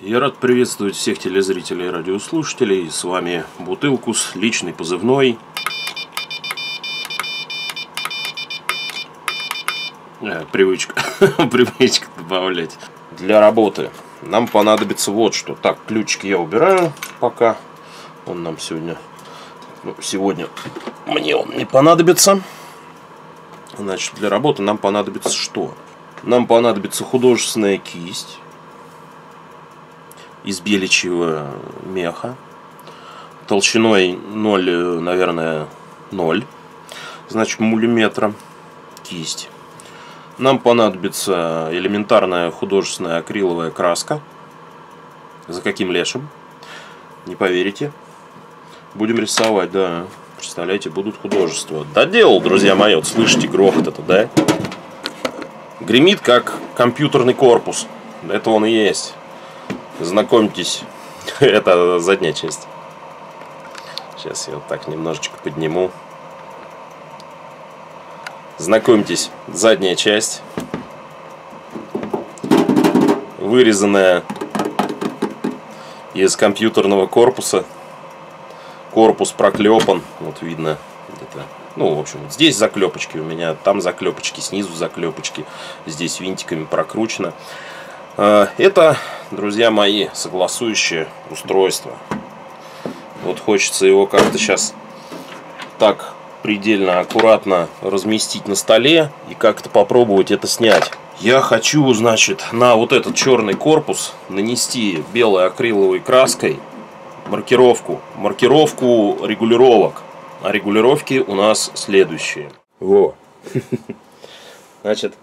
Я рад приветствовать всех телезрителей и радиослушателей. С вами Бутылкус, личный позывной. Э, привычка. привычка добавлять. Для работы нам понадобится вот что. Так, ключики я убираю пока. Он нам сегодня... Ну, сегодня мне он не понадобится. Значит, для работы нам понадобится что? Нам понадобится художественная кисть из беличьего меха толщиной 0, наверное, 0. Значит, миллиметра кисть. Нам понадобится элементарная художественная акриловая краска. За каким лешим? Не поверите. Будем рисовать, да. Представляете, будут художества. Доделал, друзья мои, вот слышите грохот это, да? Гремит, как компьютерный корпус. Это он и есть. Знакомьтесь, это задняя часть. Сейчас я вот так немножечко подниму. Знакомьтесь, задняя часть. Вырезанная из компьютерного корпуса. Корпус проклепан. Вот видно где-то. Ну, в общем, здесь заклепочки у меня, там заклепочки, снизу заклепочки. Здесь винтиками прокручено. А, это друзья мои, согласующее устройство. Вот хочется его как-то сейчас так предельно аккуратно разместить на столе и как-то попробовать это снять. Я хочу, значит, на вот этот черный корпус нанести белой акриловой краской маркировку. Маркировку регулировок. А регулировки у нас следующие. Во. Значит,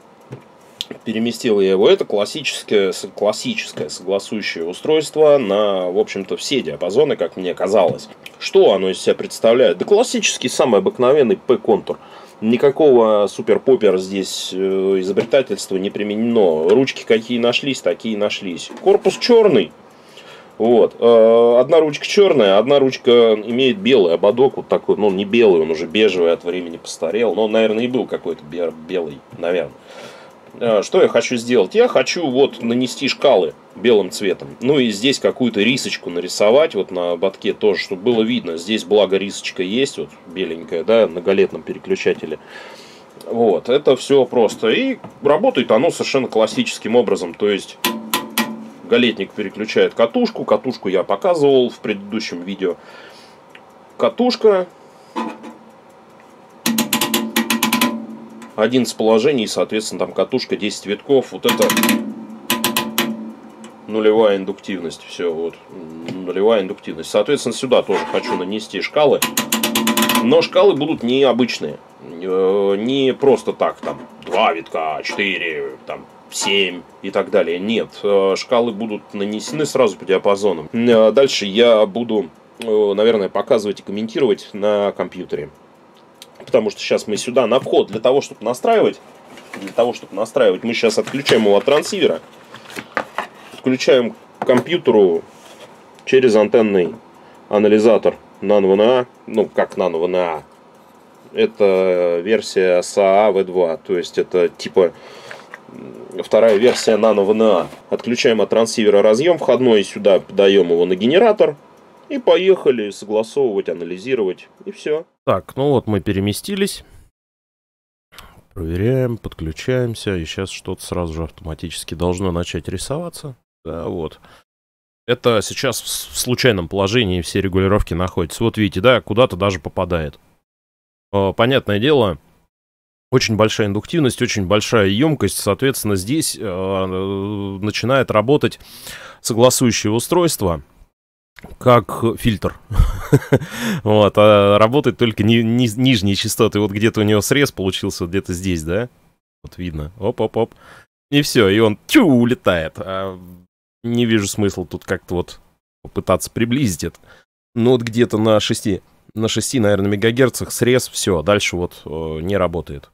переместил я его. Это классическое, классическое согласующее устройство на, в общем-то, все диапазоны, как мне казалось. Что оно из себя представляет? Да классический, самый обыкновенный P-контур. Никакого супер-попер здесь э, изобретательства не применено. Ручки какие нашлись, такие нашлись. Корпус черный. Вот. Э, одна ручка черная, одна ручка имеет белый ободок. Вот такой, ну, не белый, он уже бежевый от времени постарел. Но наверное, и был какой-то белый, наверное. А, что я хочу сделать? Я хочу вот нанести шкалы белым цветом. Ну и здесь какую-то рисочку нарисовать, вот на ободке тоже, чтобы было видно. Здесь, благо, рисочка есть, вот беленькая, да, на галетном переключателе. Вот, это все просто. И работает оно совершенно классическим образом. То есть, галетник переключает катушку. Катушку я показывал в предыдущем видео. Катушка 11 положений, соответственно, там катушка 10 витков. Вот это нулевая индуктивность. Все, вот, нулевая индуктивность. Соответственно, сюда тоже хочу нанести шкалы. Но шкалы будут не обычные. Э, не просто так, там, 2 витка, 4, там, 7 и так далее. Нет, э, шкалы будут нанесены сразу по диапазонам. Э, дальше я буду, наверное, показывать и комментировать на компьютере потому что сейчас мы сюда на вход для того, чтобы настраивать, для того, чтобы настраивать, мы сейчас отключаем его от трансивера, подключаем к компьютеру через антенный анализатор Nano VNA, ну как Nano VNA, это версия SAA V2, то есть это типа вторая версия Nano VNA. Отключаем от трансивера разъем входной, сюда подаем его на генератор и поехали согласовывать, анализировать и все. Так, ну вот мы переместились. Проверяем, подключаемся. И сейчас что-то сразу же автоматически должно начать рисоваться. Да, вот. Это сейчас в случайном положении все регулировки находятся. Вот видите, да, куда-то даже попадает. Э, понятное дело, очень большая индуктивность, очень большая емкость. Соответственно, здесь э, начинает работать согласующее устройство – как фильтр. вот, а работает только ни, ни, нижние частоты. Вот где-то у него срез получился, где-то здесь, да? Вот видно. Оп-оп-оп. И все, и он тю, улетает. А не вижу смысла тут как-то вот попытаться приблизить это. Ну вот где-то на 6, на 6, наверное, мегагерцах срез, все, а дальше вот э, не работает.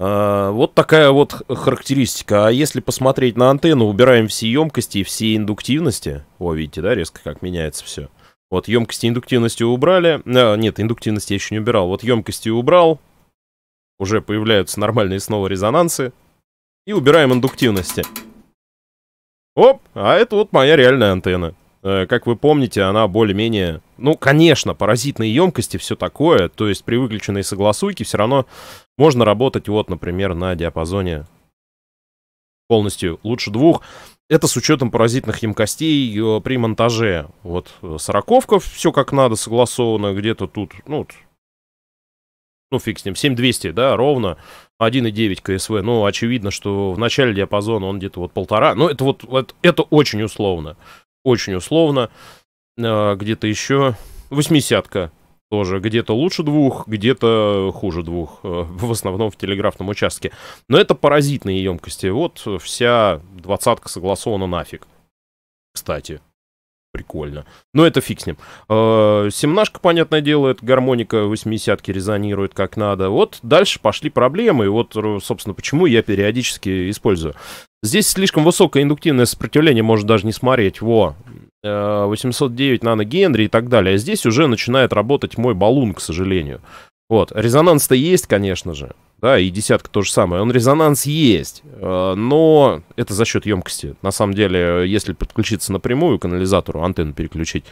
Э, вот такая вот характеристика. А если посмотреть на антенну, убираем все емкости, и все индуктивности. О, видите, да, резко как меняется все. Вот емкости индуктивности убрали. А, нет, индуктивности я еще не убирал. Вот емкости убрал. Уже появляются нормальные снова резонансы. И убираем индуктивности. Оп, а это вот моя реальная антенна. Э, как вы помните, она более-менее... Ну, конечно, паразитные емкости, все такое. То есть при выключенной согласуйке все равно можно работать вот, например, на диапазоне полностью лучше двух. Это с учетом паразитных емкостей э, при монтаже. Вот э, сороковка, все как надо, согласовано, где-то тут, ну, ну фиг с ним, 7200, да, ровно 1,9 КСВ. Ну, очевидно, что в начале диапазона он где-то вот полтора. Но ну, это вот, вот это очень условно. Очень условно. Э, где-то еще 80 тоже где-то лучше двух, где-то хуже двух, э, в основном в телеграфном участке. Но это паразитные емкости. Вот вся двадцатка согласована нафиг. Кстати, прикольно. Но это фиг с ним. Э, семнашка, понятное дело, это гармоника, восьмидесятки резонирует как надо. Вот дальше пошли проблемы. И вот, э, собственно, почему я периодически использую. Здесь слишком высокое индуктивное сопротивление, можно даже не смотреть. Во, 809 нано Генри и так далее. А здесь уже начинает работать мой балун, к сожалению. Вот, резонанс-то есть, конечно же, да, и десятка то же самое. Он резонанс есть, э, но это за счет емкости. На самом деле, если подключиться напрямую к анализатору, антенну переключить,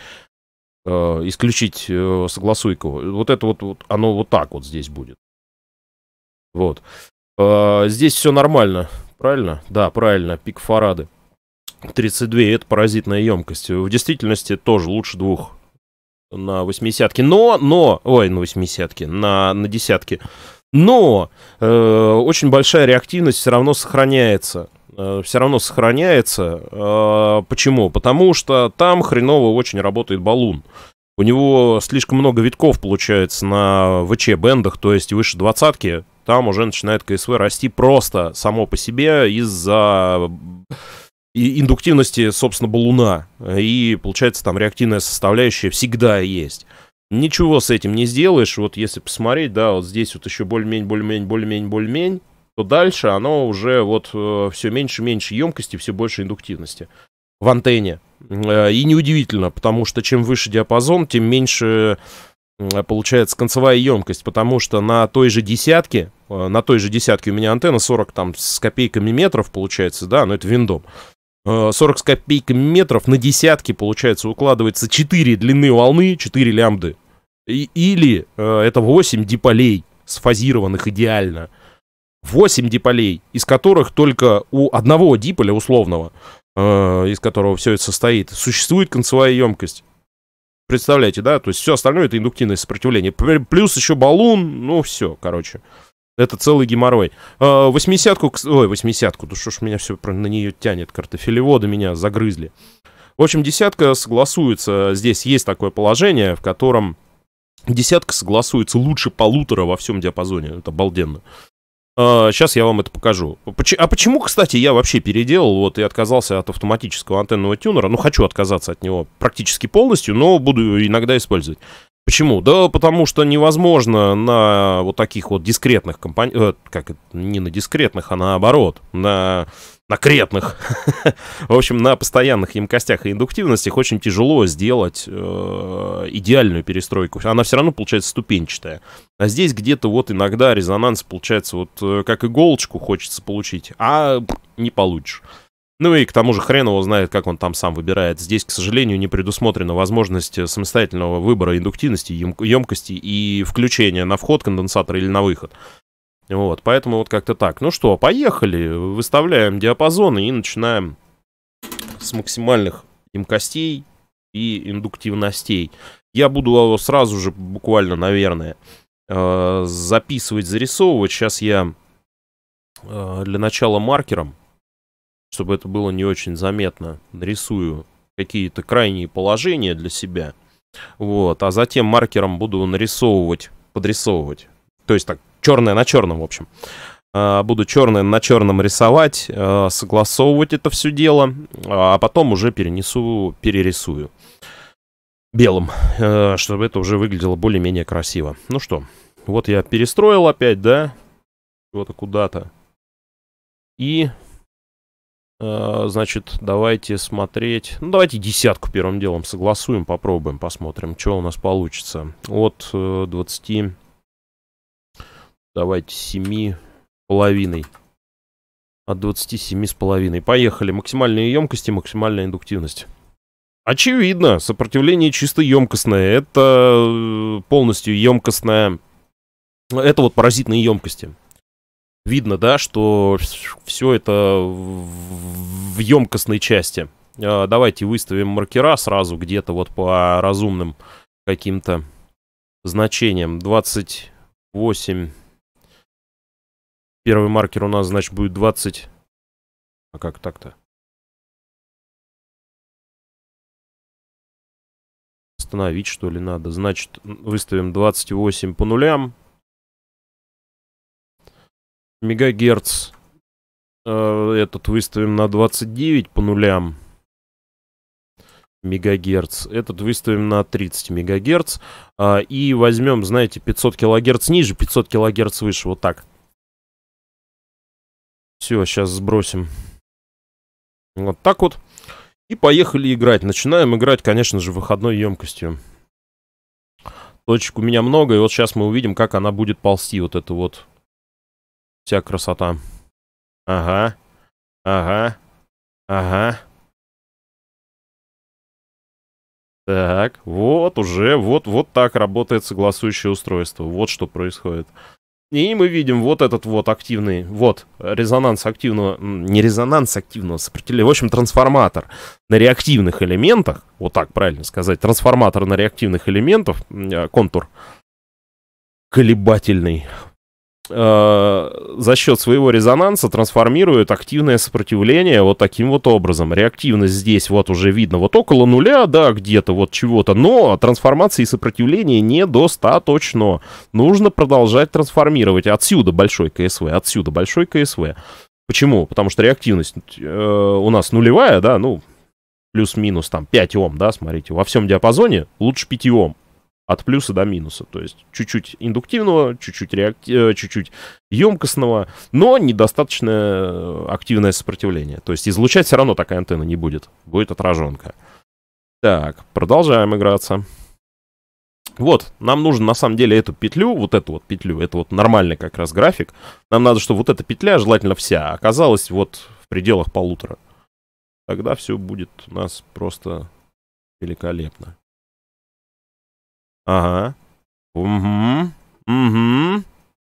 э, исключить э, согласуйку, вот это вот, оно вот так вот здесь будет. Вот. Здесь все нормально, правильно? Да, правильно, пик Фарады. 32, и это паразитная емкость. В действительности тоже лучше двух на восьмидесятке. Но, но, ой, на восьмидесятке, на, на десятке. Но э, очень большая реактивность все равно сохраняется. Э, все равно сохраняется. Э, почему? Потому что там хреново очень работает балун. У него слишком много витков получается на ВЧ-бендах, то есть выше двадцатки. Там уже начинает КСВ расти просто само по себе из-за и индуктивности, собственно, Луна. И, получается, там реактивная составляющая всегда есть. Ничего с этим не сделаешь. Вот если посмотреть, да, вот здесь вот еще более-мень, более-мень, более-мень, более-мень, то дальше оно уже вот э, все меньше меньше емкости, все больше индуктивности в антенне. Э, и неудивительно, потому что чем выше диапазон, тем меньше э, получается концевая емкость, потому что на той же десятке, э, на той же десятке у меня антенна 40 там с копейками метров получается, да, но это виндом. 40 э, с копейками метров на десятки, получается, укладывается 4 длины волны, 4 лямбды. И, или э, это 8 диполей, сфазированных идеально. 8 диполей, из которых только у одного диполя условного, э, из которого все это состоит, существует концевая емкость. Представляете, да? То есть все остальное это индуктивное сопротивление. Плюс еще баллон, ну все, короче. Это целый геморрой. А, восьмидесятку, ой, восьмидесятку, да что ж меня все на нее тянет, картофелеводы меня загрызли. В общем, десятка согласуется, здесь есть такое положение, в котором десятка согласуется лучше полутора во всем диапазоне, это обалденно. Сейчас а, я вам это покажу. А почему, кстати, я вообще переделал вот и отказался от автоматического антенного тюнера? Ну, хочу отказаться от него практически полностью, но буду иногда использовать. Почему? Да потому что невозможно на вот таких вот дискретных компаниях, э, как не на дискретных, а наоборот, на, на кретных, в общем, на постоянных емкостях и индуктивностях очень тяжело сделать э, идеальную перестройку. Она все равно получается ступенчатая. А здесь где-то вот иногда резонанс получается вот э, как иголочку хочется получить, а не получишь. Ну и к тому же хрен его знает, как он там сам выбирает. Здесь, к сожалению, не предусмотрена возможность э, самостоятельного выбора индуктивности, емкости и включения на вход конденсатора или на выход. Вот, поэтому вот как-то так. Ну что, поехали. Выставляем диапазоны и начинаем с максимальных емкостей и индуктивностей. Я буду сразу же, буквально, наверное, э, записывать, зарисовывать. Сейчас я э, для начала маркером чтобы это было не очень заметно. Нарисую какие-то крайние положения для себя. Вот, а затем маркером буду нарисовывать, подрисовывать. То есть так, черное на черном, в общем. А, буду черное на черном рисовать, а, согласовывать это все дело, а потом уже перенесу, перерисую белым, э, чтобы это уже выглядело более-менее красиво. Ну что, вот я перестроил опять, да, вот куда-то. И Э, значит, давайте смотреть. Ну, давайте десятку первым делом согласуем, попробуем, посмотрим, что у нас получится. От 20, э, давайте 7 половиной. От 27 с половиной. Поехали. Максимальные емкости, максимальная индуктивность. Очевидно, сопротивление чисто емкостное. Это э, полностью емкостное. Это вот паразитные емкости видно, да, что все это в емкостной части. А, давайте выставим маркера сразу где-то вот по разумным каким-то значениям. 28. Первый маркер у нас, значит, будет 20... А как так-то? Остановить, что ли, надо. Значит, выставим 28 по нулям мегагерц э, этот выставим на 29 по нулям мегагерц. Этот выставим на 30 мегагерц. А, и возьмем, знаете, 500 килогерц ниже, 500 килогерц выше. Вот так. Все, сейчас сбросим. Вот так вот. И поехали играть. Начинаем играть, конечно же, выходной емкостью. Точек у меня много, и вот сейчас мы увидим, как она будет ползти, вот эта вот вся красота. Ага, ага, ага. Так, вот уже, вот, вот так работает согласующее устройство. Вот что происходит. И мы видим вот этот вот активный, вот, резонанс активного, не резонанс активного сопротивления, в общем, трансформатор на реактивных элементах, вот так правильно сказать, трансформатор на реактивных элементах, э, контур колебательный, Э, за счет своего резонанса трансформирует активное сопротивление вот таким вот образом. Реактивность здесь вот уже видно вот около нуля, да, где-то вот чего-то, но трансформации и сопротивления недостаточно. Нужно продолжать трансформировать. Отсюда большой КСВ, отсюда большой КСВ. Почему? Потому что реактивность э, у нас нулевая, да, ну, плюс-минус там 5 Ом, да, смотрите, во всем диапазоне лучше 5 Ом от плюса до минуса. То есть чуть-чуть индуктивного, чуть-чуть реакти... Э, чуть-чуть емкостного, но недостаточно э, активное сопротивление. То есть излучать все равно такая антенна не будет. Будет отраженка. Так, продолжаем играться. Вот, нам нужно на самом деле эту петлю, вот эту вот петлю, это вот нормальный как раз график. Нам надо, чтобы вот эта петля, желательно вся, оказалась вот в пределах полутора. Тогда все будет у нас просто великолепно. Ага. Угу. Угу.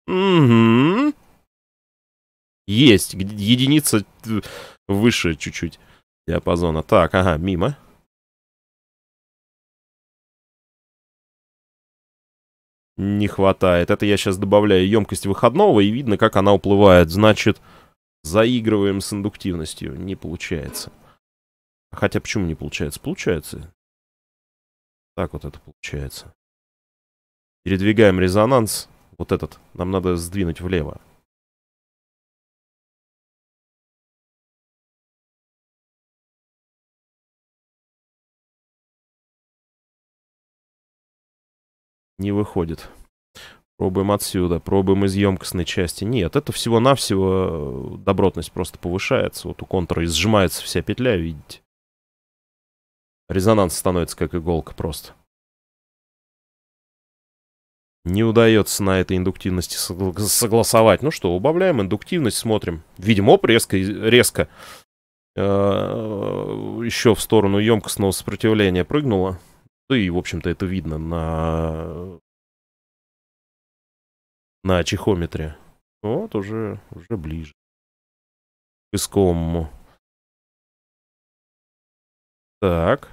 Угу. Есть. Единица выше чуть-чуть диапазона. Так, ага, мимо. Не хватает. Это я сейчас добавляю емкость выходного, и видно, как она уплывает. Значит, заигрываем с индуктивностью. Не получается. Хотя почему не получается? Получается. Так вот это получается. Передвигаем резонанс. Вот этот. Нам надо сдвинуть влево. Не выходит. Пробуем отсюда, пробуем из емкостной части. Нет, это всего-навсего э, добротность просто повышается. Вот у контура изжимается вся петля, видите. Резонанс становится как иголка просто. Не удается на этой индуктивности согласовать. Ну что, убавляем индуктивность, смотрим. Видимо, оп, резко, резко э, еще в сторону емкостного сопротивления прыгнула. Да и, в общем-то, это видно на, на чехометре. Вот уже, уже ближе к искомому. Так.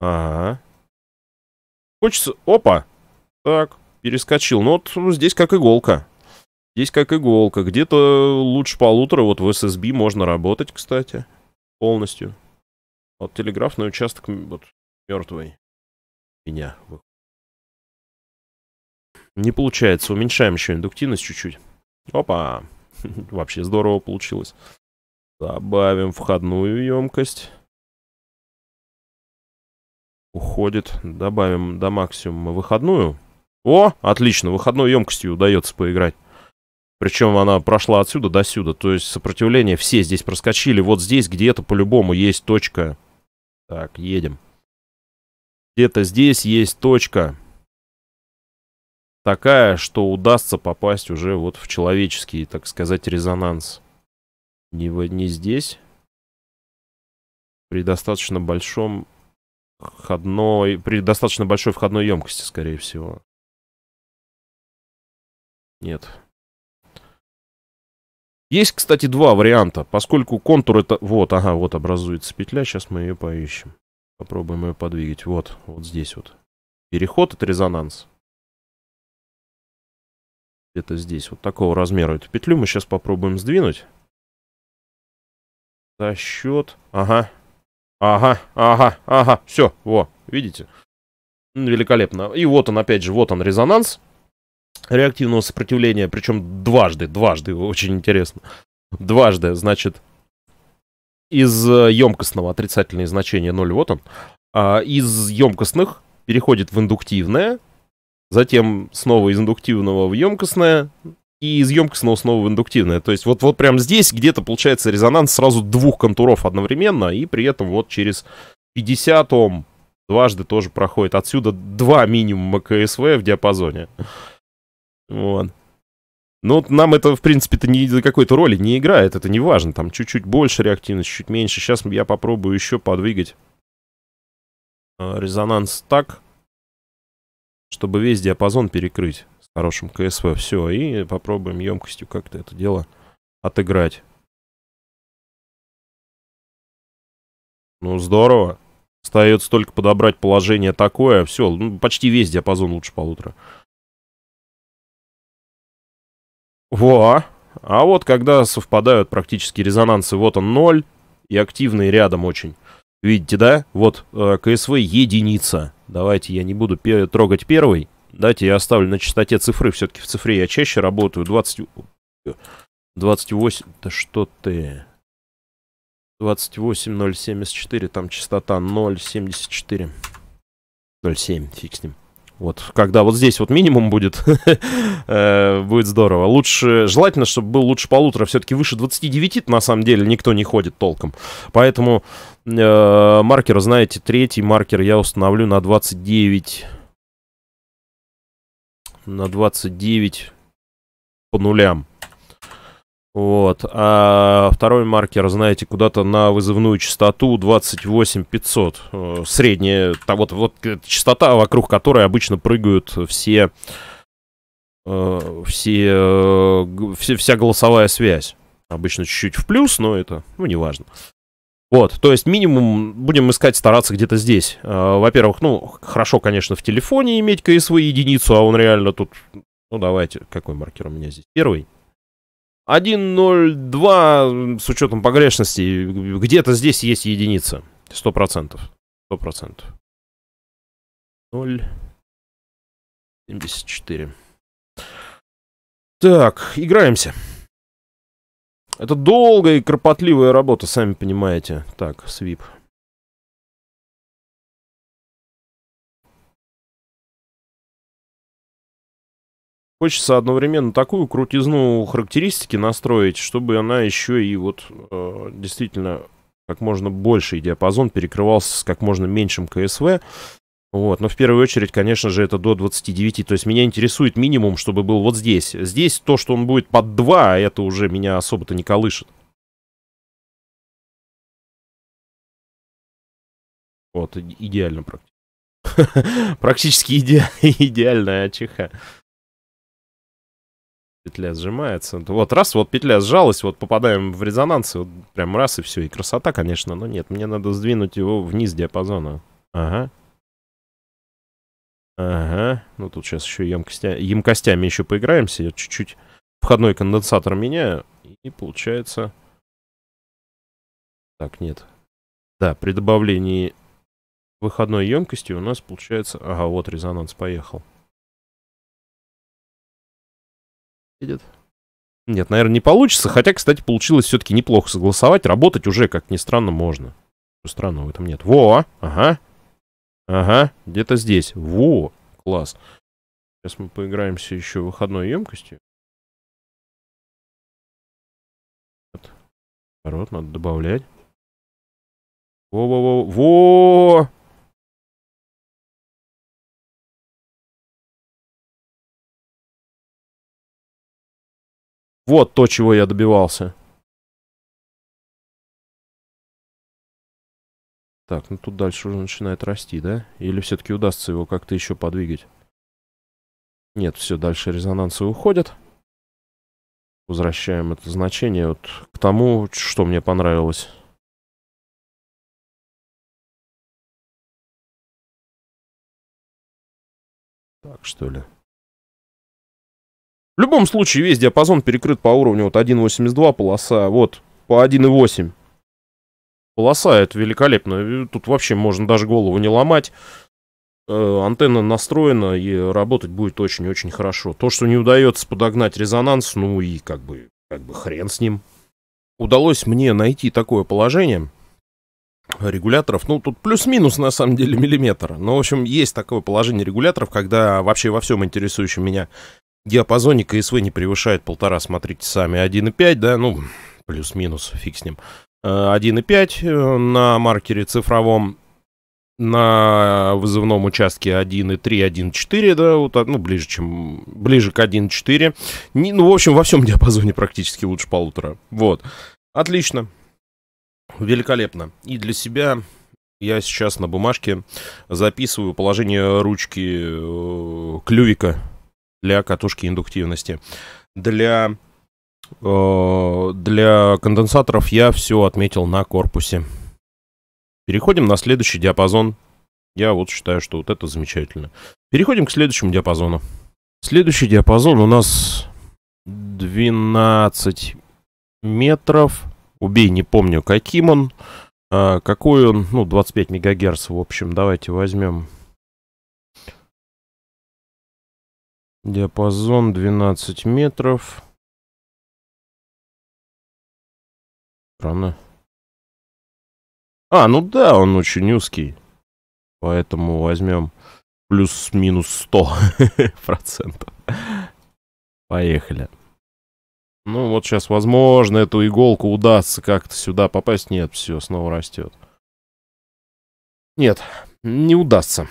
Ага. Хочется... Опа! Так, перескочил. Ну вот ну, здесь как иголка. Здесь как иголка. Где-то лучше полутора. Вот в ССБ можно работать, кстати. Полностью. Вот телеграфный участок вот, мертвый. Меня. Не получается. Уменьшаем еще индуктивность чуть-чуть. Опа. Вообще здорово получилось. Добавим входную емкость. Уходит. Добавим до максимума выходную. О, отлично, выходной емкостью удается поиграть. Причем она прошла отсюда до сюда, то есть сопротивление все здесь проскочили. Вот здесь где-то по-любому есть точка. Так, едем. Где-то здесь есть точка. Такая, что удастся попасть уже вот в человеческий, так сказать, резонанс. Не, не здесь. При достаточно большом входной... При достаточно большой входной емкости, скорее всего. Нет. Есть, кстати, два варианта, поскольку контур это... Вот, ага, вот образуется петля, сейчас мы ее поищем. Попробуем ее подвигать. Вот, вот здесь вот. Переход — это резонанс. Где-то здесь, вот такого размера эту петлю мы сейчас попробуем сдвинуть. За счет... Ага. Ага, ага, ага. Все, во, видите? Великолепно. И вот он, опять же, вот он резонанс реактивного сопротивления, причем дважды, дважды, очень интересно. Дважды, значит, из емкостного э, отрицательное значение 0, вот он, а, из емкостных переходит в индуктивное, затем снова из индуктивного в емкостное, и из емкостного снова в индуктивное. То есть вот, вот прямо здесь где-то получается резонанс сразу двух контуров одновременно, и при этом вот через 50 Ом дважды тоже проходит. Отсюда два минимума КСВ в диапазоне. Вот. Ну, нам это, в принципе-то, ни за какой-то роли не играет, это не важно. Там чуть-чуть больше реактивность, чуть меньше. Сейчас я попробую еще подвигать э, резонанс так, чтобы весь диапазон перекрыть с хорошим КСВ. Все, и попробуем емкостью как-то это дело отыграть. Ну, здорово. Остается только подобрать положение такое. Все, ну, почти весь диапазон лучше полутора. Во! А? а вот когда совпадают практически резонансы, вот он ноль и активный рядом очень. Видите, да? Вот э, КСВ единица. Давайте я не буду пе трогать первый. Дайте я оставлю на частоте цифры. Все-таки в цифре я чаще работаю. 20... 28... Да что ты... 28.074, там частота 0.74. 0.7, фиг с ним. Вот, когда вот здесь вот минимум будет, э, будет здорово. Лучше, желательно, чтобы был лучше полутора. Все-таки выше 29 на самом деле никто не ходит толком. Поэтому э, маркер, знаете, третий маркер я установлю на 29. На 29 по нулям. Вот. А второй маркер, знаете, куда-то на вызывную частоту 28500. Э, средняя, та, вот, вот частота, вокруг которой обычно прыгают все, э, все, э, все, вся голосовая связь. Обычно чуть-чуть в плюс, но это, ну, неважно. Вот, то есть минимум будем искать, стараться где-то здесь. Во-первых, ну, хорошо, конечно, в телефоне иметь КСВ единицу, а он реально тут... Ну, давайте, какой маркер у меня здесь? Первый. 1.02 с учетом погрешности, где-то здесь есть единица. 100%. 100%. 0.74. Так, играемся. Это долгая и кропотливая работа, сами понимаете. Так, свип. Хочется одновременно такую крутизну характеристики настроить, чтобы она еще и вот э, действительно как можно больший диапазон перекрывался с как можно меньшим КСВ. Вот, но в первую очередь, конечно же, это до 29, то есть меня интересует минимум, чтобы был вот здесь. Здесь то, что он будет под 2, а это уже меня особо-то не колышет. Вот, идеально практически. Практически идеальная чиха. Петля сжимается. Вот раз, вот петля сжалась, вот попадаем в резонанс, вот прям раз и все. И красота, конечно, но нет, мне надо сдвинуть его вниз диапазона. Ага. Ага. Ну тут сейчас еще емкостями еще поиграемся. Я чуть-чуть входной конденсатор меняю. И получается... Так, нет. Да, при добавлении выходной емкости у нас получается... Ага, вот резонанс поехал. идет. Нет, наверное, не получится. Хотя, кстати, получилось все-таки неплохо согласовать. Работать уже, как ни странно, можно. Что странного в этом нет. Во! Ага. Ага. Где-то здесь. Во! Класс. Сейчас мы поиграемся еще выходной емкостью. Народ надо добавлять. Во-во-во. во! Вот то, чего я добивался. Так, ну тут дальше уже начинает расти, да? Или все-таки удастся его как-то еще подвигать? Нет, все, дальше резонансы уходят. Возвращаем это значение вот к тому, что мне понравилось. Так, что ли? В любом случае весь диапазон перекрыт по уровню вот 1.82 полоса, вот по 1.8. Полоса это великолепно, тут вообще можно даже голову не ломать. Э, антенна настроена и работать будет очень-очень хорошо. То, что не удается подогнать резонанс, ну и как бы, как бы хрен с ним. Удалось мне найти такое положение регуляторов, ну тут плюс-минус на самом деле миллиметр, но в общем есть такое положение регуляторов, когда вообще во всем интересующем меня диапазоне КСВ не превышает полтора, смотрите сами, 1,5, да, ну, плюс-минус, фиг с ним. 1,5 э, э, на маркере цифровом, на вызывном участке 1.3, 1.4, да, вот, ну, ближе, чем, ближе к 1.4. Ну, в общем, во всем диапазоне практически лучше полутора. Вот. Отлично. Великолепно. И для себя я сейчас на бумажке записываю положение ручки э, клювика для катушки индуктивности. Для, э, для конденсаторов я все отметил на корпусе. Переходим на следующий диапазон. Я вот считаю, что вот это замечательно. Переходим к следующему диапазону. Следующий диапазон у нас 12 метров. Убей, не помню, каким он. А, какой он? Ну, 25 мегагерц, в общем, давайте возьмем Диапазон 12 метров. Странно. А, ну да, он очень узкий. Поэтому возьмем плюс-минус 100 процентов. Поехали. Ну вот сейчас, возможно, эту иголку удастся как-то сюда попасть. Нет, все, снова растет. Нет, не удастся.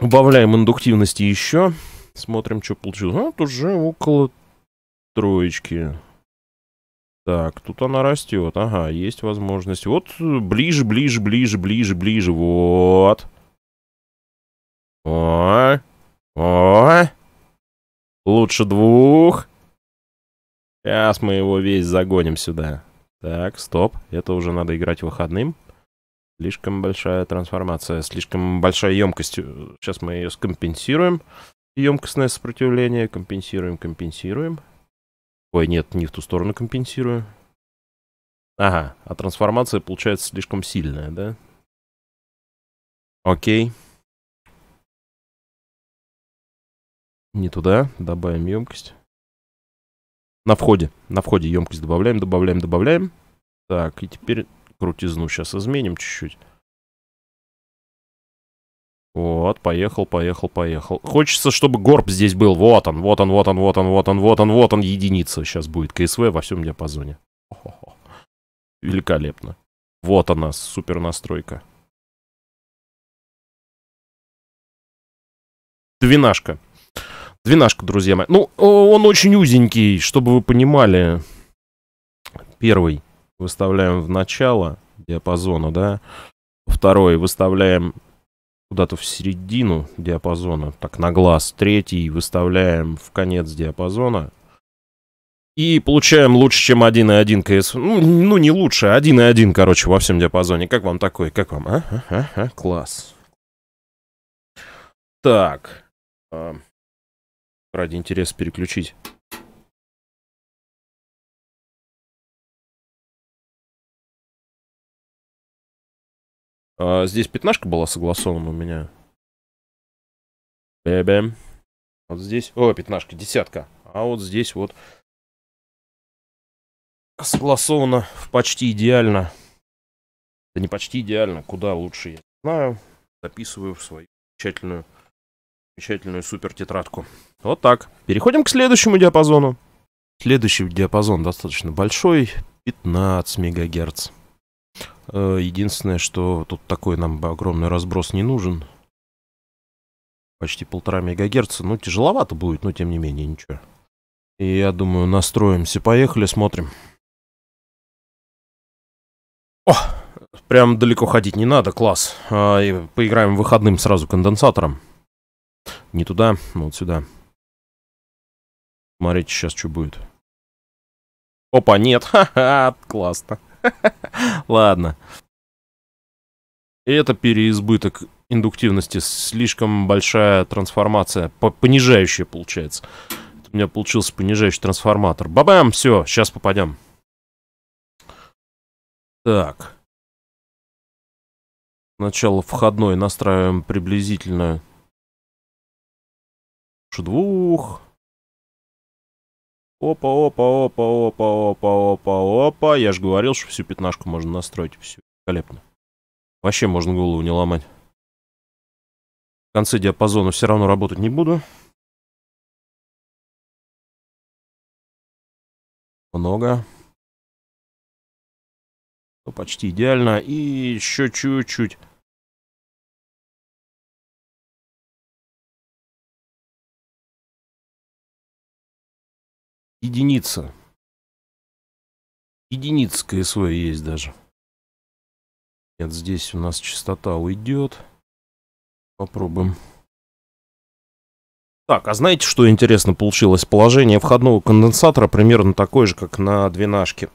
Убавляем индуктивности еще. Еще. Смотрим, что получилось. Вот уже около троечки. Так, тут она растет. Ага, есть возможность. Вот ближе, ближе, ближе, ближе, ближе. Вот. Ой, ой. Лучше двух. Сейчас мы его весь загоним сюда. Так, стоп. Это уже надо играть выходным. Слишком большая трансформация, слишком большая емкость. Сейчас мы ее скомпенсируем емкостное сопротивление. Компенсируем, компенсируем. Ой, нет, не в ту сторону компенсирую. Ага, а трансформация получается слишком сильная, да? Окей. Не туда. Добавим емкость. На входе. На входе емкость добавляем, добавляем, добавляем. Так, и теперь крутизну сейчас изменим чуть-чуть. Вот, поехал, поехал, поехал. Хочется, чтобы горб здесь был. Вот он, вот он, вот он, вот он, вот он, вот он, вот он. Единица сейчас будет. КСВ во всем диапазоне. хо хо Великолепно. Вот она, супер настройка. Двенашка. Двенашка, друзья мои. Ну, он очень узенький, чтобы вы понимали. Первый выставляем в начало диапазона, да. Второй выставляем куда-то в середину диапазона, так на глаз, третий выставляем в конец диапазона. И получаем лучше, чем 1,1 КС. Ну, ну, не лучше, 1,1, а короче, во всем диапазоне. Как вам такой? Как вам? А? А? А? а? Класс. Так. А, ради интереса переключить. А, здесь пятнашка была согласована у меня. Бэбэм. Вот здесь... О, пятнашка, десятка. А вот здесь вот... Согласовано почти идеально. Да не почти идеально, куда лучше, я знаю. Записываю в свою замечательную, замечательную супер тетрадку. Вот так. Переходим к следующему диапазону. Следующий диапазон достаточно большой, 15 мегагерц. Э, единственное, что тут такой нам огромный разброс не нужен. Почти полтора мегагерца. Ну, тяжеловато будет, но тем не менее, ничего. И я думаю, настроимся. Поехали, смотрим. О! Прям далеко ходить не надо, класс. А, и поиграем выходным сразу конденсатором. Не туда, вот сюда. Смотрите, сейчас что будет. Опа, нет, ха-ха, классно. Ладно. Это переизбыток индуктивности, слишком большая трансформация, понижающая получается. У меня получился понижающий трансформатор. Бабам, все, сейчас попадем. Так. Сначала входной настраиваем приблизительно двух. Опа, опа, опа, опа, опа, опа, опа. Я же говорил, что всю пятнашку можно настроить. Все великолепно. Вообще можно голову не ломать. В конце диапазона все равно работать не буду. Много. Ну, почти идеально. И еще чуть-чуть. единица. Единица КСВ есть даже. Нет, здесь у нас частота уйдет. Попробуем. Так, а знаете, что интересно получилось? Положение входного конденсатора примерно такое же, как на двенашке.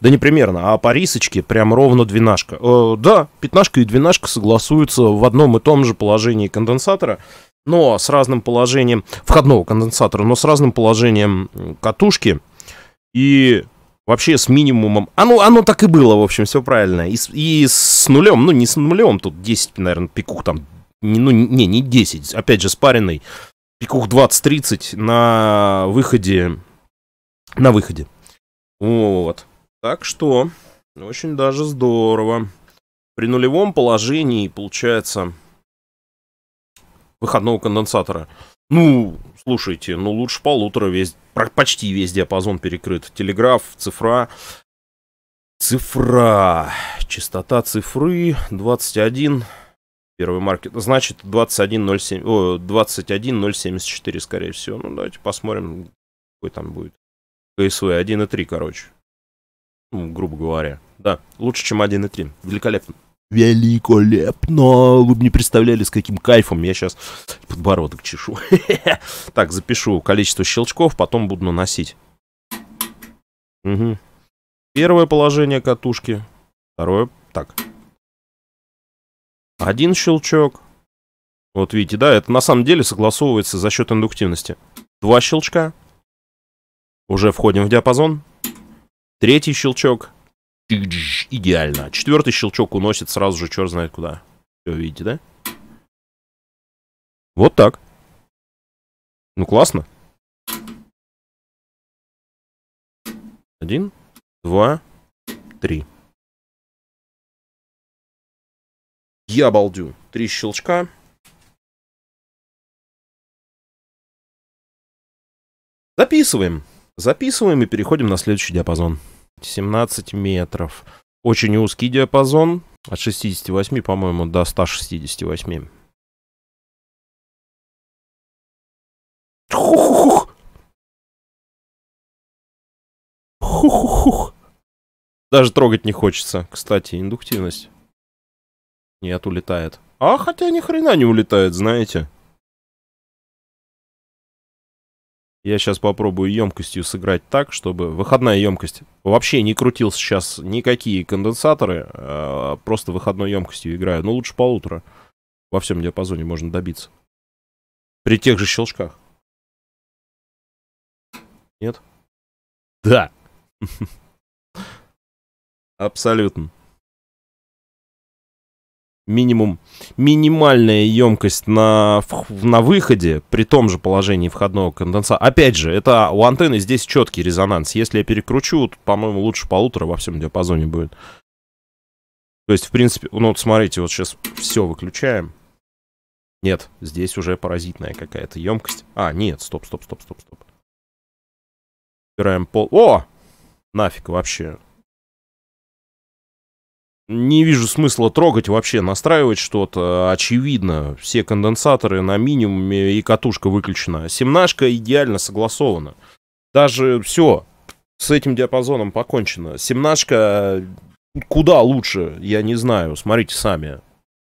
Да не примерно, а по рисочке прям ровно двенашка. Э, да, пятнашка и двенашка согласуются в одном и том же положении конденсатора но с разным положением входного конденсатора, но с разным положением катушки и вообще с минимумом. Оно, оно так и было, в общем, все правильно. И, и с нулем, ну не с нулем, тут 10, наверное, пикух там, не, ну не, не 10, опять же спаренный, пикух 20-30 на выходе, на выходе. Вот. Так что очень даже здорово. При нулевом положении получается выходного конденсатора. Ну, слушайте, ну лучше полутора, весь, почти весь диапазон перекрыт. Телеграф, цифра, цифра, частота цифры 21, первый маркет, значит 21.07, о, 21.074, скорее всего. Ну, давайте посмотрим, какой там будет. КСВ 1.3, короче. Ну, грубо говоря. Да, лучше, чем 1.3. Великолепно. Великолепно! Вы бы не представляли, с каким кайфом я сейчас подбородок чешу. Так, запишу количество щелчков, потом буду наносить. Первое положение катушки. Второе... Так. Один щелчок. Вот видите, да, это на самом деле согласовывается за счет индуктивности. Два щелчка. Уже входим в диапазон. Третий щелчок. Идеально. А Четвертый щелчок уносит сразу же, черт знает куда. Все, видите, да? Вот так. Ну, классно. Один, два, три. Я балдю. Три щелчка. Записываем. Записываем и переходим на следующий диапазон. 17 метров. Очень узкий диапазон, от 68, по-моему, до 168. Хух-хух-хух. Хух-хух-хух. Даже трогать не хочется. Кстати, индуктивность. Нет, улетает. А хотя ни хрена не улетает, знаете. Я сейчас попробую емкостью сыграть так, чтобы... Выходная емкость. Вообще не крутил сейчас никакие конденсаторы. А просто выходной емкостью играю. Ну, лучше полутора. Во всем диапазоне можно добиться. При тех же щелчках. Нет? Да. Абсолютно минимум, минимальная емкость на, на выходе при том же положении входного конденсатора. Опять же, это у антенны здесь четкий резонанс. Если я перекручу, по-моему, лучше полутора во всем диапазоне будет. То есть, в принципе, ну вот смотрите, вот сейчас все выключаем. Нет, здесь уже паразитная какая-то емкость. А, нет, стоп, стоп, стоп, стоп, стоп. Убираем пол... О! Нафиг вообще. Не вижу смысла трогать вообще, настраивать что-то. Очевидно, все конденсаторы на минимуме и катушка выключена. Семнашка идеально согласована. Даже все, с этим диапазоном покончено. Семнашка куда лучше, я не знаю, смотрите сами.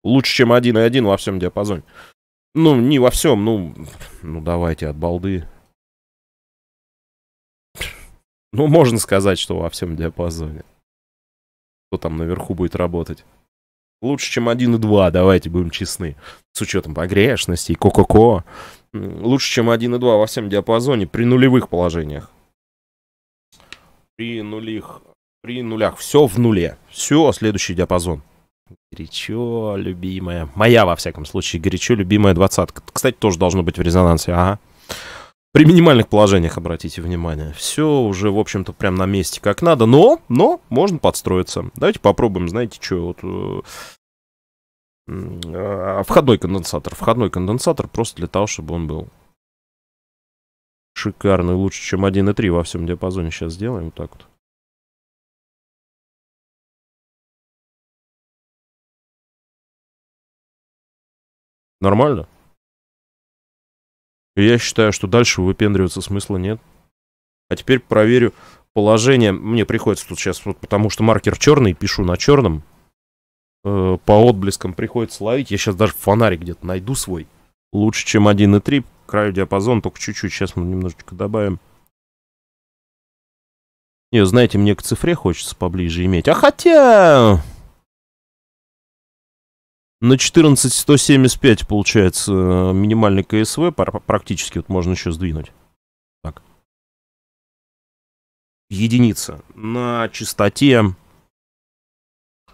Лучше, чем 1.1 во всем диапазоне. Ну, не во всем, ну, ну давайте от балды. Ну, можно сказать, что во всем диапазоне кто там наверху будет работать. Лучше, чем и 1,2, давайте будем честны. С учетом погрешностей, ко-ко-ко. Лучше, чем 1,2 во всем диапазоне при нулевых положениях. При нулях При нулях. Все в нуле. Все, следующий диапазон. Горячо любимая. Моя, во всяком случае, горячо любимая двадцатка. Кстати, тоже должно быть в резонансе. Ага. При минимальных положениях обратите внимание. Все уже, в общем-то, прям на месте как надо. Но, но, можно подстроиться. Давайте попробуем, знаете, что вот... Э, входной конденсатор. Входной конденсатор просто для того, чтобы он был шикарный. Лучше, чем 1.3 во всем диапазоне. Сейчас сделаем вот так вот. Нормально? И я считаю, что дальше выпендриваться смысла нет. А теперь проверю положение. Мне приходится тут сейчас, вот, потому что маркер черный, пишу на черном. Э, по отблескам приходится ловить. Я сейчас даже фонарик где-то найду свой. Лучше, чем 1.3. Краю диапазон только чуть-чуть. Сейчас мы немножечко добавим. Не, знаете, мне к цифре хочется поближе иметь. А хотя... На 14175 получается э, минимальный КСВ, практически вот можно еще сдвинуть. Так. Единица. На частоте... Э,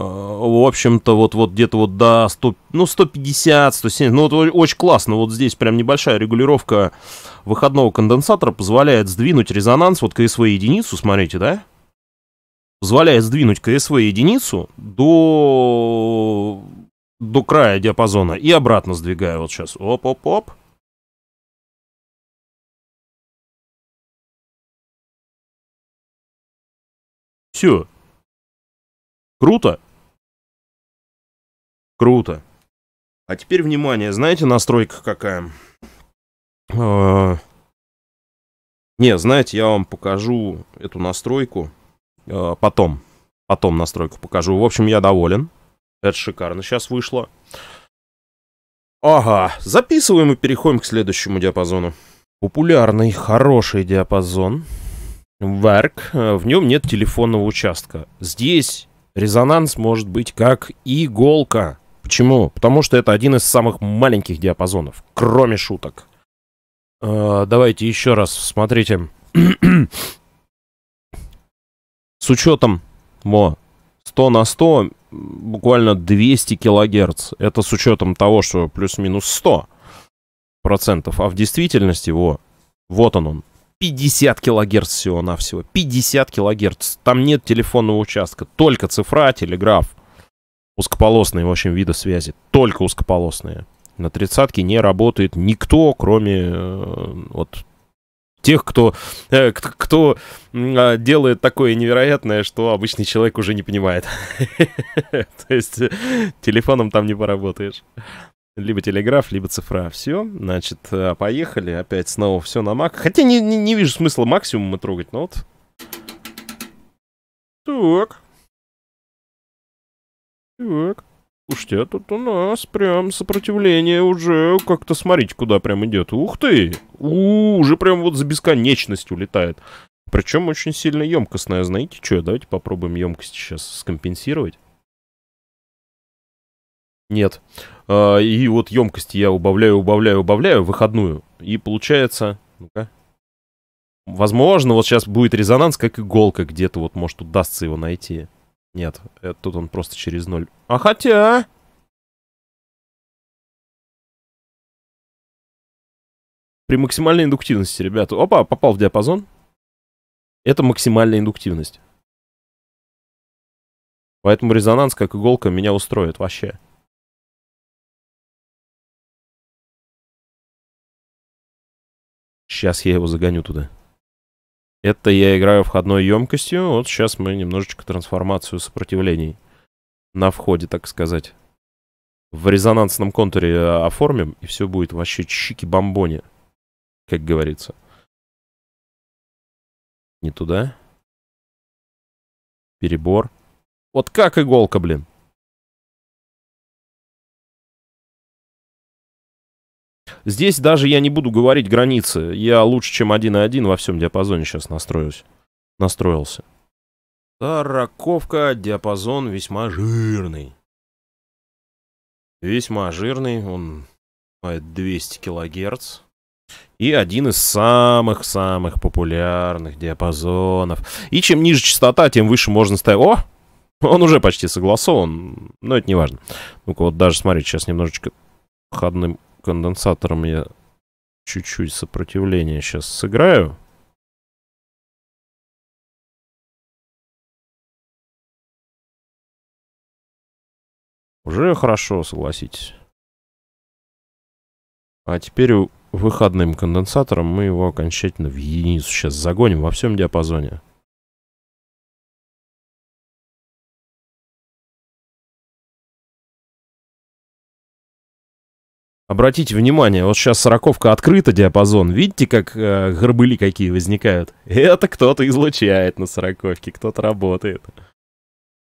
в общем-то, вот, вот где-то вот до 100, ну, 150, 170, ну, вот очень классно, вот здесь прям небольшая регулировка выходного конденсатора позволяет сдвинуть резонанс, вот КСВ единицу, смотрите, да, позволяет сдвинуть КСВ единицу до, до края диапазона и обратно сдвигаю вот сейчас. Оп-оп-оп. Все. Круто? Круто. А теперь внимание, знаете, настройка какая? А, не, знаете, я вам покажу эту настройку. Э, потом, потом настройку покажу. В общем, я доволен. Это шикарно сейчас вышло. Ага, записываем и переходим к следующему диапазону. Популярный, хороший диапазон. Верк. Э, в нем нет телефонного участка. Здесь резонанс может быть как иголка. Почему? Потому что это один из самых маленьких диапазонов, кроме шуток. Э, давайте еще раз смотрите. С учетом во, 100 на 100 буквально 200 килогерц. Это с учетом того, что плюс-минус 100 процентов. А в действительности, во, вот он он, 50 килогерц всего-навсего. 50 килогерц. Там нет телефонного участка. Только цифра, телеграф. Узкополосные, в общем, виды связи. Только узкополосные. На тридцатке не работает никто, кроме э, вот тех, кто, э, кто а, делает такое невероятное, что обычный человек уже не понимает. То есть э, телефоном там не поработаешь. Либо телеграф, либо цифра. Все, значит, э, поехали. Опять снова все на мак. Хотя не, не, не вижу смысла максимума трогать, но вот. Так. Так. Слушайте, а тут у нас прям сопротивление уже как-то смотрите, куда прям идет. Ух ты! У, -у уже прям вот за бесконечность улетает. Причем очень сильно емкостная. Знаете что? Давайте попробуем емкость сейчас скомпенсировать. Нет. А, и вот емкость я убавляю, убавляю, убавляю, выходную. И получается... Ну-ка. Возможно, вот сейчас будет резонанс, как иголка где-то. Вот, может, удастся его найти. Нет, это, тут он просто через ноль. А хотя... А? При максимальной индуктивности, ребята. Опа, попал в диапазон. Это максимальная индуктивность. Поэтому резонанс, как иголка, меня устроит вообще. Сейчас я его загоню туда. Это я играю входной емкостью. Вот сейчас мы немножечко трансформацию сопротивлений на входе, так сказать. В резонансном контуре э, оформим, и все будет вообще чики-бомбони, как говорится. Не туда. Перебор. Вот как иголка, блин. Здесь даже я не буду говорить границы. Я лучше, чем 1.1 во всем диапазоне сейчас настроюсь. Настроился. Тараковка, диапазон весьма жирный. Весьма жирный, он 200 килогерц. И один из самых-самых популярных диапазонов. И чем ниже частота, тем выше можно ставить. О! Он уже почти согласован, но это не важно. Ну-ка, вот даже, смотрите, сейчас немножечко входным конденсатором я чуть-чуть сопротивление сейчас сыграю. Уже хорошо, согласитесь. А теперь выходным конденсатором мы его окончательно в единицу сейчас загоним во всем диапазоне. Обратите внимание, вот сейчас сороковка открыта диапазон. Видите, как э, горбыли какие возникают? Это кто-то излучает на сороковке, кто-то работает.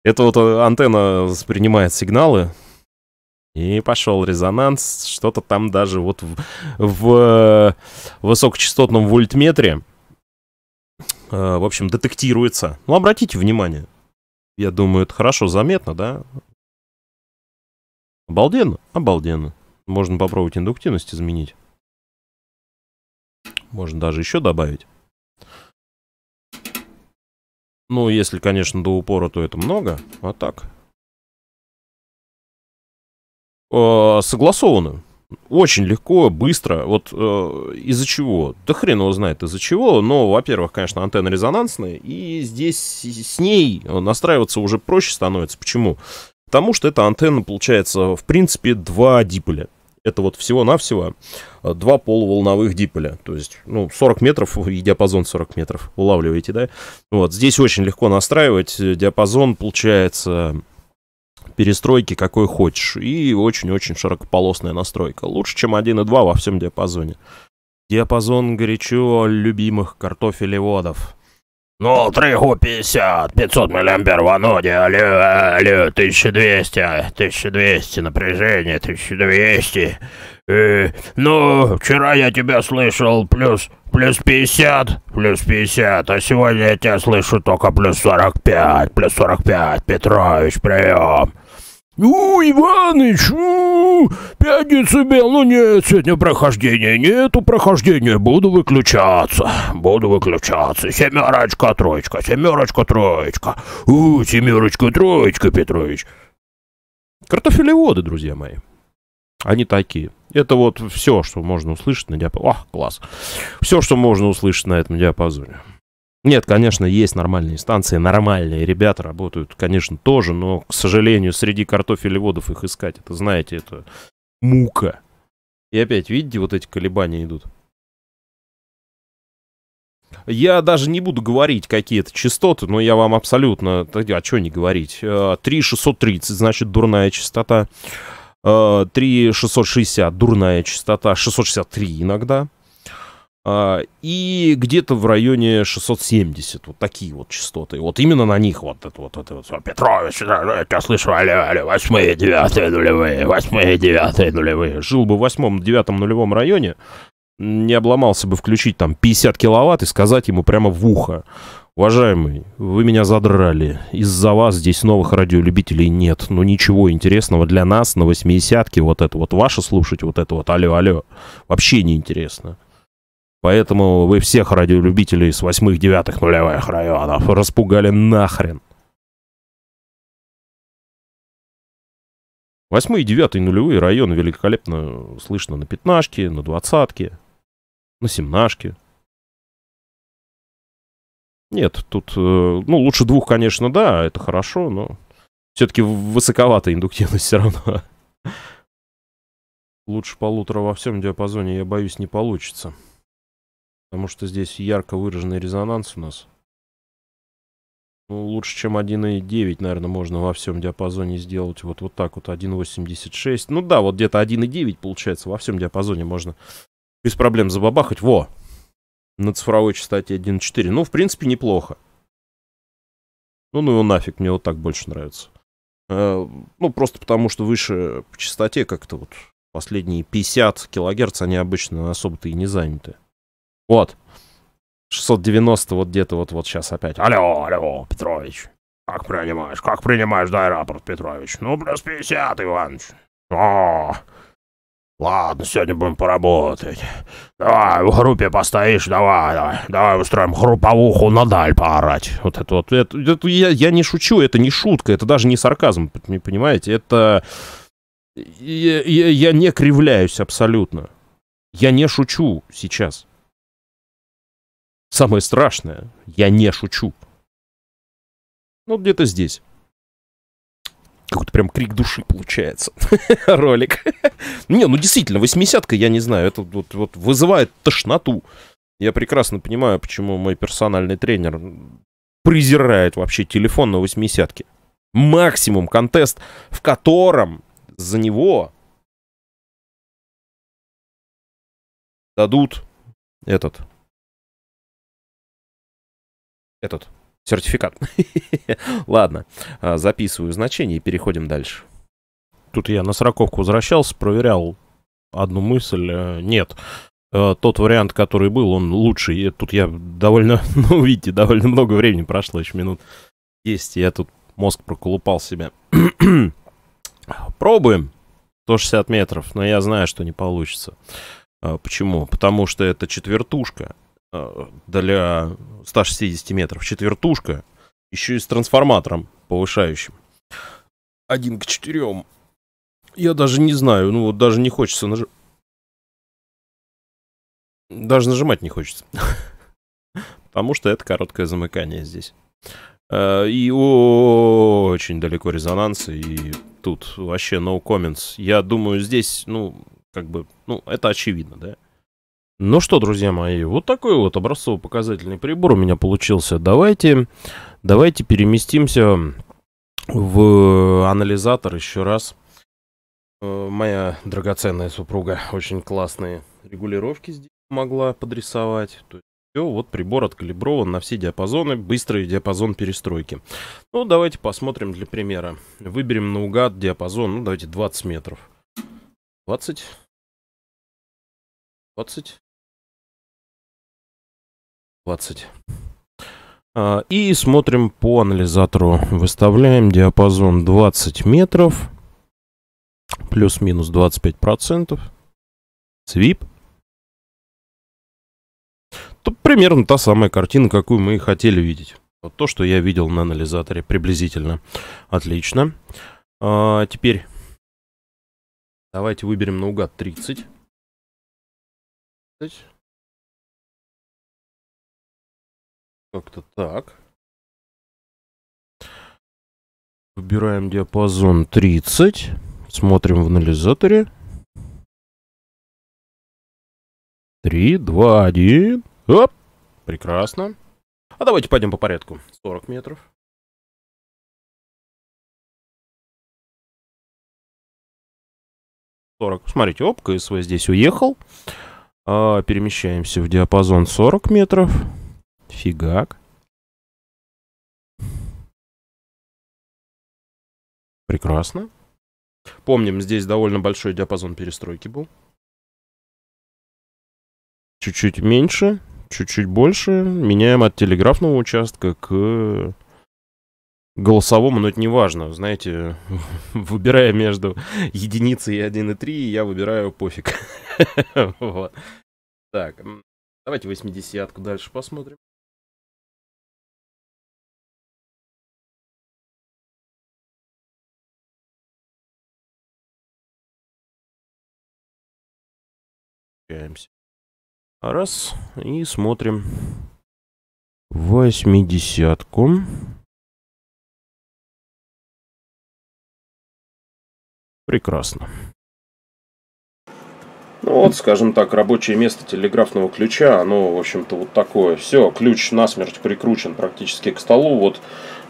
Это вот э, антенна принимает сигналы. И пошел резонанс. Что-то там даже вот в, в э, высокочастотном вольтметре, э, в общем, детектируется. Ну, обратите внимание. Я думаю, это хорошо заметно, да? Обалденно, обалденно. Можно попробовать индуктивность изменить. Можно даже еще добавить. Ну, если, конечно, до упора, то это много. А так. Э, согласовано. Очень легко, быстро. Вот э, из-за чего? Да хрен его знает из-за чего. Но, во-первых, конечно, антенна резонансная. И здесь с ней настраиваться уже проще становится. Почему? Потому что эта антенна, получается, в принципе, два диполя это вот всего-навсего э, два полуволновых диполя, То есть, ну, 40 метров, и диапазон 40 метров. Улавливаете, да? Вот, здесь очень легко настраивать. Э, диапазон получается перестройки какой хочешь. И очень-очень широкополосная настройка. Лучше, чем 1.2 во всем диапазоне. Диапазон горячо любимых картофелеводов. Ну, трыгу 50, 500 миллиампер в аноде, алло, алло, 1200, 1200 напряжение, 1200. Э, ну, вчера я тебя слышал плюс, плюс 50, плюс 50, а сегодня я тебя слышу только плюс 45, плюс 45, Петрович, прием. «У, ну, Иваныч, у, пятница ну нет, сегодня прохождения нету, прохождения, буду выключаться, буду выключаться, семерочка, троечка, семерочка, троечка, у, семерочка, троечка, Петрович». Картофелеводы, друзья мои. Они такие. Это вот все, что можно услышать на диапазоне. Ах, класс. Все, что можно услышать на этом диапазоне. Нет, конечно, есть нормальные станции, нормальные ребята работают, конечно, тоже, но, к сожалению, среди картофелеводов их искать, это, знаете, это мука. И опять, видите, вот эти колебания идут. Я даже не буду говорить какие-то частоты, но я вам абсолютно... А что не говорить? 3630, э, значит, дурная частота. 3660, э, дурная частота. 663 иногда. А, и где-то в районе 670, вот такие вот частоты. Вот именно на них вот это вот это вот. Петрович, это слышу, алло, алло, восьмые, девятые, нулевые, восьмые, девятые, нулевые. Жил бы в восьмом, девятом нулевом районе, не обломался бы включить там 50 киловатт и сказать ему прямо в ухо. Уважаемый, вы меня задрали. Из-за вас здесь новых радиолюбителей нет. Ну ничего интересного для нас на восьмидесятке вот это вот ваше слушать, вот это вот алло, алло. Вообще неинтересно. интересно. Поэтому вы всех радиолюбителей с восьмых-девятых нулевых районов распугали нахрен. Восьмые и девятые нулевые районы великолепно слышно на пятнашке, на двадцатке, на семнашке. Нет, тут, э, ну, лучше двух, конечно, да, это хорошо, но все-таки высоковатая индуктивность все равно. Лучше полутора во всем диапазоне, я боюсь, не получится. Потому что здесь ярко выраженный резонанс у нас. Ну, лучше, чем 1.9, наверное, можно во всем диапазоне сделать. Вот, вот так вот, 1.86. Ну да, вот где-то 1.9 получается. Во всем диапазоне можно без проблем забабахать. Во! На цифровой частоте 1.4. Ну, в принципе, неплохо. Ну, ну его нафиг, мне вот так больше нравится. Э, ну, просто потому, что выше по частоте как-то вот последние 50 килогерц, они обычно особо-то и не заняты. Вот. 690 вот где-то вот, вот сейчас опять. Алло, алло, Петрович. Как принимаешь? Как принимаешь, дай рапорт, Петрович. Ну, плюс 50, Иваныч. О, ладно, сегодня будем поработать. Давай, в группе постоишь, давай, давай. Давай устроим групповуху на даль поорать. Вот это вот. Это, это, я, я не шучу, это не шутка, это даже не сарказм, понимаете? Это... Я, я, я не кривляюсь абсолютно. Я не шучу сейчас. Самое страшное, я не шучу. Ну, где-то здесь. Какой-то прям крик души получается. Ролик. не, ну действительно, восьмидесятка, я не знаю, это вот, вот вызывает тошноту. Я прекрасно понимаю, почему мой персональный тренер презирает вообще телефон на восьмидесятке. Максимум контест, в котором за него дадут этот этот сертификат. Ладно, а, записываю значение и переходим дальше. Тут я на сороковку возвращался, проверял одну мысль. Э, нет, э, тот вариант, который был, он лучший. Тут я довольно, ну, видите, довольно много времени прошло, еще минут 10. Я тут мозг проколупал себя. Пробуем. 160 метров, но я знаю, что не получится. А, почему? Потому что это четвертушка. Э, для 160 метров. Четвертушка. Еще и с трансформатором повышающим. Один к четырем. Я даже не знаю. Ну, вот даже не хочется нажимать. Даже нажимать не хочется. Потому что это короткое замыкание здесь. Э, и очень далеко резонанс, и тут вообще no comments. Я думаю, здесь, ну, как бы, ну, это очевидно, да? Ну что, друзья мои, вот такой вот образцово-показательный прибор у меня получился. Давайте, давайте переместимся в анализатор еще раз. Э, моя драгоценная супруга очень классные регулировки здесь могла подрисовать. То есть все, вот прибор откалиброван на все диапазоны, быстрый диапазон перестройки. Ну, давайте посмотрим для примера. Выберем наугад диапазон, ну, давайте 20 метров. 20 20. 20. А, и смотрим по анализатору. Выставляем диапазон 20 метров. Плюс-минус 25%. Свип. То примерно та самая картина, какую мы и хотели видеть. Вот то, что я видел на анализаторе приблизительно. Отлично. А, теперь давайте выберем наугад 30. Как-то так. Выбираем диапазон 30. Смотрим в анализаторе. 3, 2, 1. Оп! Прекрасно. А давайте пойдем по порядку. 40 метров. Смотрите, оп, КСВ здесь уехал. А, перемещаемся в диапазон 40 метров. Фигак. Прекрасно. Помним, здесь довольно большой диапазон перестройки был. Чуть-чуть меньше, чуть-чуть больше. Меняем от телеграфного участка к голосовому, но это не важно. Знаете, выбирая между единицей и и 1,3, я выбираю пофиг. вот. Так, давайте 80 дальше посмотрим. Включаемся. Раз. И смотрим. Восьмидесятку. Прекрасно. Ну вот, скажем так, рабочее место телеграфного ключа, оно, в общем-то, вот такое. Все, ключ насмерть прикручен практически к столу. Вот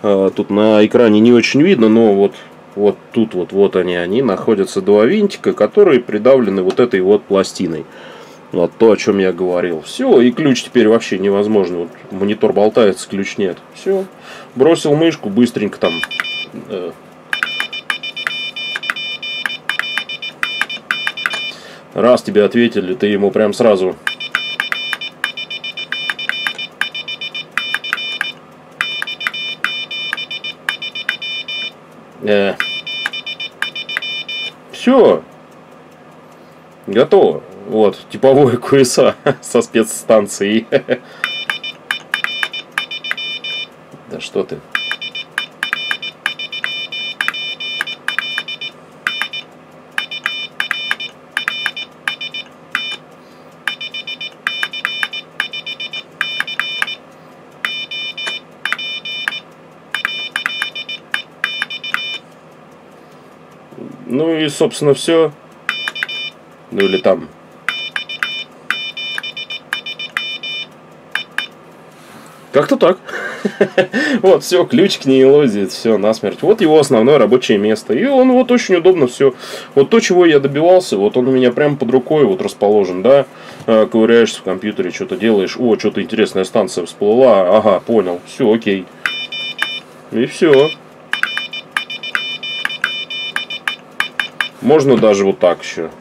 э, тут на экране не очень видно, но вот, вот тут вот, вот они, они находятся два винтика, которые придавлены вот этой вот пластиной. Вот то, о чем я говорил. Все, и ключ теперь вообще невозможно. Вот монитор болтается, ключ нет. Все, бросил мышку, быстренько там э, раз тебе ответили, ты ему прям сразу... Э. Все. Готово. Вот, типовое QSA со спецстанции. Да что ты. и, собственно, все. Ну или там. Как-то так. вот, все, ключ к ней лозит, все, насмерть. Вот его основное рабочее место. И он вот очень удобно все. Вот то, чего я добивался, вот он у меня прямо под рукой вот расположен, да. Э, ковыряешься в компьютере, что-то делаешь. О, что-то интересная станция всплыла. Ага, понял. Все, окей. И все. Можно даже вот так еще.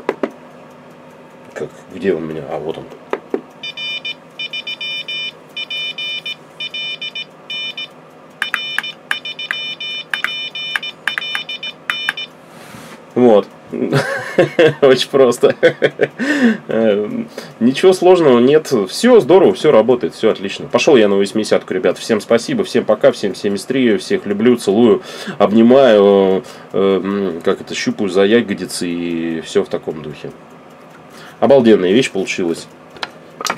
Как, где он у меня? А, вот он. Вот. Очень просто. Эм, ничего сложного нет. Все здорово, все работает, все отлично. Пошел я на 80 ребят. Всем спасибо, всем пока, всем 73. Всех люблю, целую, обнимаю, эм, как это, щупаю за ягодицы и все в таком духе. Обалденная вещь получилась.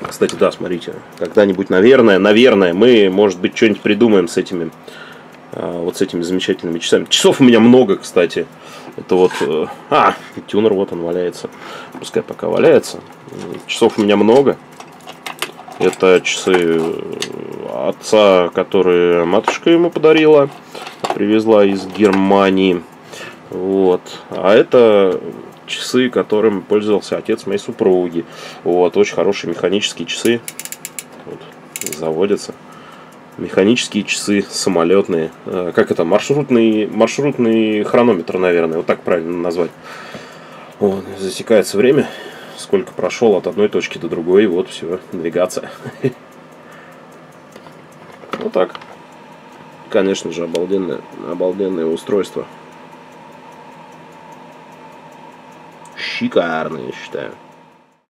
Кстати, да, смотрите, когда-нибудь, наверное, наверное, мы, может быть, что-нибудь придумаем с этими, а, вот с этими замечательными часами. Часов у меня много, кстати. Это вот... Э, а, тюнер вот он валяется. Пускай пока валяется. Часов у меня много. Это часы э, отца, которые матушка ему подарила. Привезла из Германии. Вот. А это часы, которым пользовался отец моей супруги. Вот. Очень хорошие механические часы. Вот. Заводятся механические часы, самолетные, э, как это, маршрутный, маршрутный хронометр, наверное, вот так правильно назвать. Вот, засекается время, сколько прошел от одной точки до другой, вот все, навигация. Вот ну так. Конечно же, обалденное, обалденное устройство. Шикарное, я считаю.